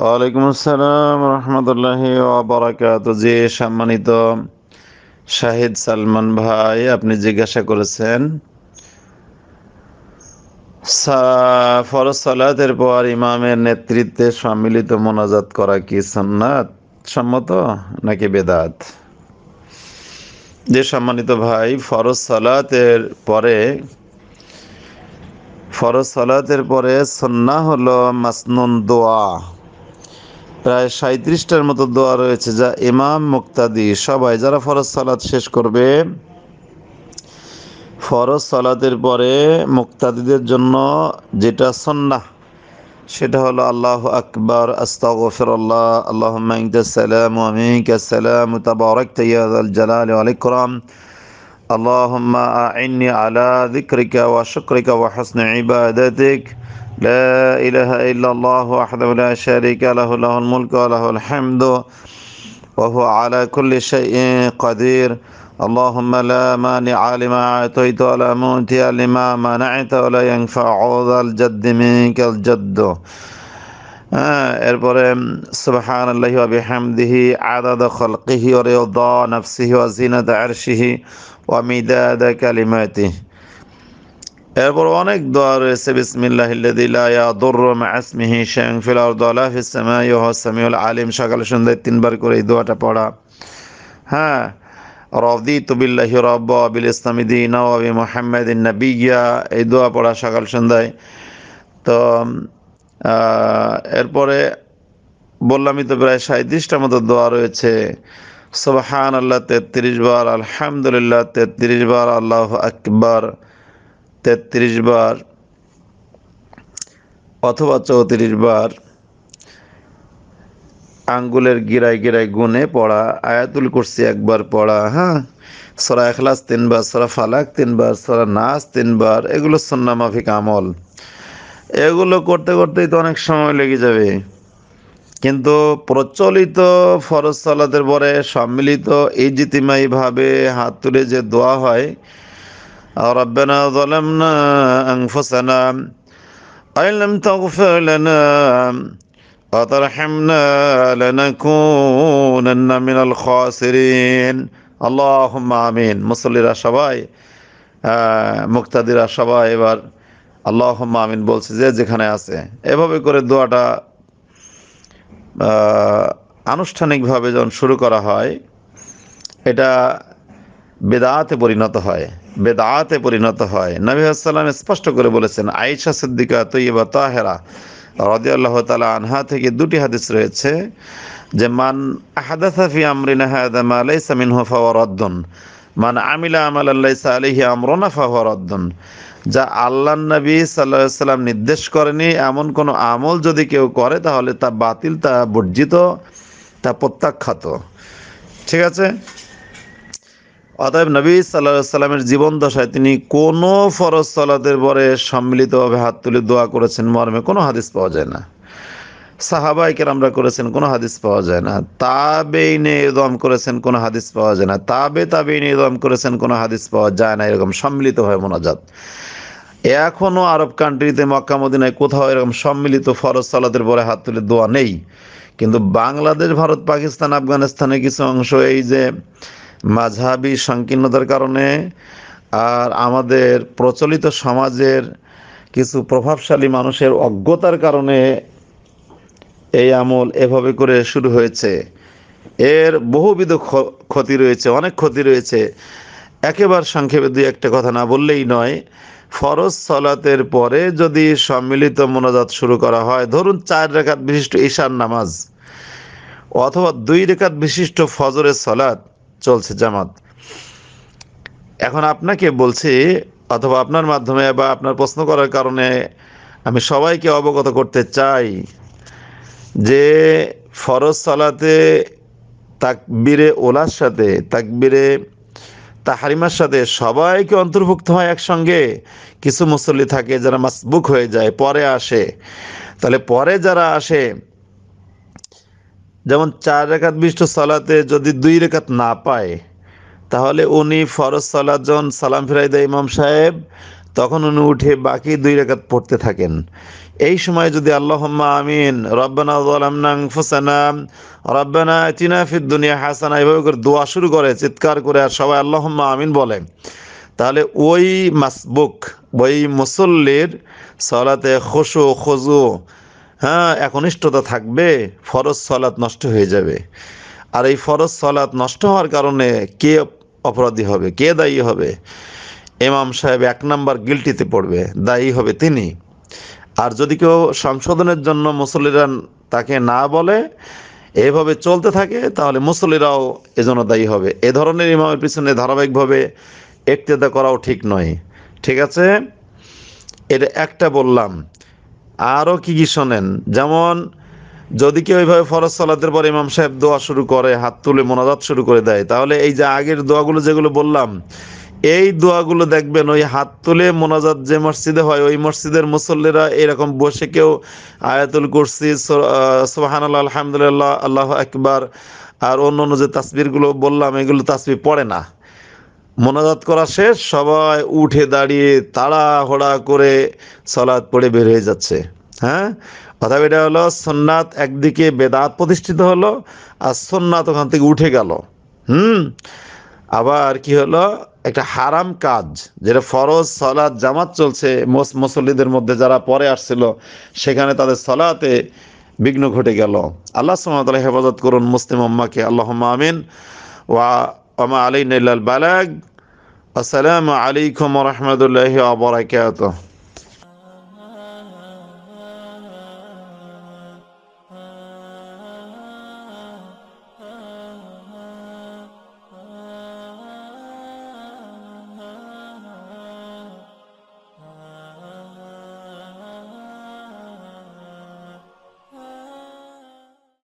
ওয়ালাইকুম আসসালাম রহমতুল্লাহ বারাকাত যে সম্মানিত শাহিদ সালমান ভাই আপনি জিজ্ঞাসা করেছেন ফরজ সালাতের পর ইমামের নেতৃত্বে সম্মিলিত মোনাজাত করা কি সন্ন্যাত সম্মত নাকি বেদাত যে সম্মানিত ভাই ফরজ সালাতের পরে ফরজ সালাতের পরে সন্না হলো মাসনুন দোয়া প্রায় সাঁত্রিশটার মতো দোয়া রয়েছে যা ইমাম মুক্তাদি সবাই যারা ফরজ সালাত শেষ করবে ফরজ সালাতের পরে মুক্তাদিদের জন্য যেটা সন্না সেটা হলো আল্লাহ আকবর আস্তাগফির আল্লাহ আল্লাহ সালাম আমিক আসসালাম তাবারক তৈয়াল জালাল আলিকরাম اللهم أعني على ذكرك وشكرك وحسن عبادتك لا إله إلا الله وحده لا شريك له له الملك وله الحمد وهو على كل شيء قدير اللهم لا مانع لما أعطيت ولا مؤتي لما منعت ولا ينفع ذا الجد منك الجد آه، এরপরে সুবহান আল্লাহি ওয়া বিহামদিহি আদাদ খলকিহি ওয়া রিদা নাফসিহি ওয়া জিনাত আরশিহি মিদাদ কালিমাতিহি এরপর অনেক দোয়া রয়েছে বিসমিল্লাহ আলিম সকালে সন্ধ্যায় তিনবার করে এই দোয়াটা পড়া হ্যাঁ রবদি তুবিল্লাহি রব আবিল ইসলামী দিন আবি মোহাম্মদ নবিয়া এই দোয়া পড়া সকাল সন্ধ্যায় তো এরপরে বললামই তো প্রায় সাঁত্রিশটা মতো দোয়া রয়েছে সুবাহান আল্লাহ তেত্রিশ বার আলহামদুলিল্লাহ তেত্রিশ বার আল্লাহ আকবর তেত্রিশ বার অথবা চৌত্রিশ বার আঙ্গুলের গিরায় গিরায় গুনে পড়া আয়াতুল কুরসি একবার পড়া হ্যাঁ সরা এখলাস তিনবার সরা ফালাক তিনবার সরা নাচ তিনবার এগুলো সন্নামাফিক আমল এগুলো করতে করতেই তো অনেক সময় লেগে যাবে কিন্তু প্রচলিত ফরজ সালাতের পরে সম্মিলিত ইজিতিমাইভাবে হাত তুলে যে দোয়া হয় ربنا ظلمنا أنفسنا أن لم تغفر لنا وترحمنا لنكونن من الخاسرين اللهم آمين মুসল্লিরা সবাই মুক্তাদিরা সবাই এবার আল্লাহ আমিন বলছে যে যেখানে আছে এভাবে করে দোয়াটা আনুষ্ঠানিকভাবে যখন শুরু করা হয় এটা বেদাতে পরিণত হয় বেদাতে পরিণত হয় নবী আসসালাম স্পষ্ট করে বলেছেন আয়েশা সিদ্দিকা তৈবা তাহেরা রদিয়াল্লাহ তালা আনহা থেকে দুটি হাদিস রয়েছে যে মান আহাদাসাফি আমরিনা হাদা মালাই সামিন হোফা মান আমিলা আমাল আল্লাহ সালিহি আমরনা ফাহরদ্দন যা আল্লাহ নবী সাল্লা সাল্লাম নির্দেশ করেনি এমন কোনো আমল যদি কেউ করে তাহলে তা বাতিল তা বর্জিত তা প্রত্যাখ্যাত ঠিক আছে অতএব নবী সাল্লা সাল্লামের জীবন দশায় তিনি কোনো ফরজ সলাতের পরে সম্মিলিতভাবে হাত তুলে দোয়া করেছেন মর্মে কোনো হাদিস পাওয়া যায় না সাহাবাইকে আমরা করেছেন কোনো হাদিস পাওয়া যায় না তাবেইনে দম করেছেন কোনো হাদিস পাওয়া যায় না তাবে তাবেইনে দম করেছেন কোনো হাদিস পাওয়া যায় না এরকম সম্মিলিত হয় মোনাজাত এখনও আরব কান্ট্রিতে মক্কা মদিনায় কোথাও এরকম সম্মিলিত ফরজ সালাতের পরে হাত তুলে দোয়া নেই কিন্তু বাংলাদেশ ভারত পাকিস্তান আফগানিস্তানের কিছু অংশ এই যে মাঝহাবি সংকীর্ণতার কারণে আর আমাদের প্রচলিত সমাজের কিছু প্রভাবশালী মানুষের অজ্ঞতার কারণে এই আমল এভাবে করে শুরু হয়েছে এর বহুবিধ ক্ষতি রয়েছে অনেক ক্ষতি রয়েছে একেবারে সংক্ষেপে দুই একটা কথা না বললেই নয় ফরজ সলাতের পরে যদি সম্মিলিত মোনাজাত শুরু করা হয় ধরুন চার রেখাত বিশিষ্ট ঈশান নামাজ অথবা দুই রেখাত বিশিষ্ট ফজরের সলাত চলছে জামাত এখন আপনাকে বলছি অথবা আপনার মাধ্যমে বা আপনার প্রশ্ন করার কারণে আমি সবাইকে অবগত করতে চাই যে ফরজ সালাতে তাকবিরে ওলার সাথে তাকবিরে তাহারিমার সাথে সবাইকে অন্তর্ভুক্ত হয় একসঙ্গে কিছু মুসল্লি থাকে যারা মাসবুক হয়ে যায় পরে আসে তাহলে পরে যারা আসে যেমন চার রেখাত বিষ্ট সলাতে যদি দুই রেখাত না পায় তাহলে উনি ফরজ সলাত যখন সালাম ফিরাই দেয় ইমাম সাহেব তখন উনি উঠে বাকি দুই রেখাত পড়তে থাকেন এই সময় যদি আল্লাহম্মা আমিন রব্বানা জালামনাং ফুসানা রব্বানা চিনা ফিদ দুনিয়া হাসানা এভাবে করে দোয়া শুরু করে চিৎকার করে আর সবাই আল্লাহম্মা আমিন বলে তাহলে ওই মাসবুক ওই মুসল্লির সলাতে খুশু খুজু হ্যাঁ একনিষ্ঠতা থাকবে ফরজ সলাৎ নষ্ট হয়ে যাবে আর এই ফরজ সলাৎ নষ্ট হওয়ার কারণে কে অপরাধী হবে কে দায়ী হবে এমাম সাহেব এক নাম্বার গিলটিতে পড়বে দায়ী হবে তিনি আর যদি কেউ সংশোধনের জন্য মুসল্লিরা তাকে না বলে এভাবে চলতে থাকে তাহলে মুসল্লিরাও এজন্য দায়ী হবে এ ধরনের ইমামের পিছনে ধারাবাহিকভাবে একতেদা করাও ঠিক নয় ঠিক আছে এটা একটা বললাম আরও কি কি শোনেন যেমন যদি কেউ এইভাবে ফরজ সালাতের পর ইমাম সাহেব দোয়া শুরু করে হাত তুলে মোনাজাত শুরু করে দেয় তাহলে এই যে আগের দোয়াগুলো যেগুলো বললাম এই দোয়াগুলো দেখবেন ওই হাত তুলে মোনাজাত যে মসজিদে হয় ওই মসজিদের মুসল্লিরা এরকম বসে কেউ আয়াতুল কুরসি সোহান আল্লাহ আলহামদুলিল্লাহ আল্লাহ আকবর আর অন্য অন্য যে তাসবিরগুলো বললাম এগুলো তাসবির পড়ে না মোনাজাত করা শেষ সবাই উঠে দাঁড়িয়ে তাড়াহড়া করে সলাদ পড়ে বের হয়ে যাচ্ছে হ্যাঁ কথা এটা হলো সোননাথ একদিকে বেদাত প্রতিষ্ঠিত হলো আর সোননাথ ওখান থেকে উঠে গেল হুম আবার কি হলো একটা হারাম কাজ যেটা ফরজ সলাদ জামাত চলছে মুসল্লিদের মধ্যে যারা পরে আসছিল সেখানে তাদের সলাতে বিঘ্ন ঘটে গেল আল্লাহ সুমতলা হেফাজত করুন মুসলিম আম্মাকে আল্লাহ আমিন ওয়া وما علينا إلا البلاغ السلام عليكم ورحمة الله وبركاته